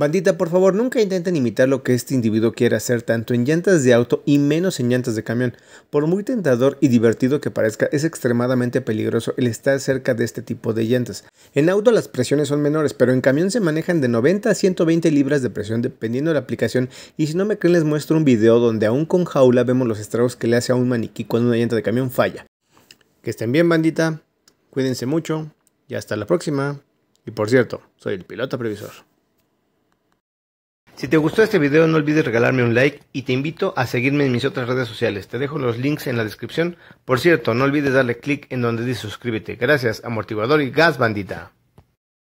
Bandita, por favor, nunca intenten imitar lo que este individuo quiere hacer tanto en llantas de auto y menos en llantas de camión. Por muy tentador y divertido que parezca, es extremadamente peligroso el estar cerca de este tipo de llantas. En auto las presiones son menores, pero en camión se manejan de 90 a 120 libras de presión dependiendo de la aplicación y si no me creen les muestro un video donde aún con jaula vemos los estragos que le hace a un maniquí cuando una llanta de camión falla. Que estén bien, bandita, cuídense mucho y hasta la próxima. Y por cierto, soy el piloto previsor. Si te gustó este video no olvides regalarme un like y te invito a seguirme en mis otras redes sociales. Te dejo los links en la descripción. Por cierto, no olvides darle clic en donde dice suscríbete. Gracias, amortiguador y gas bandita.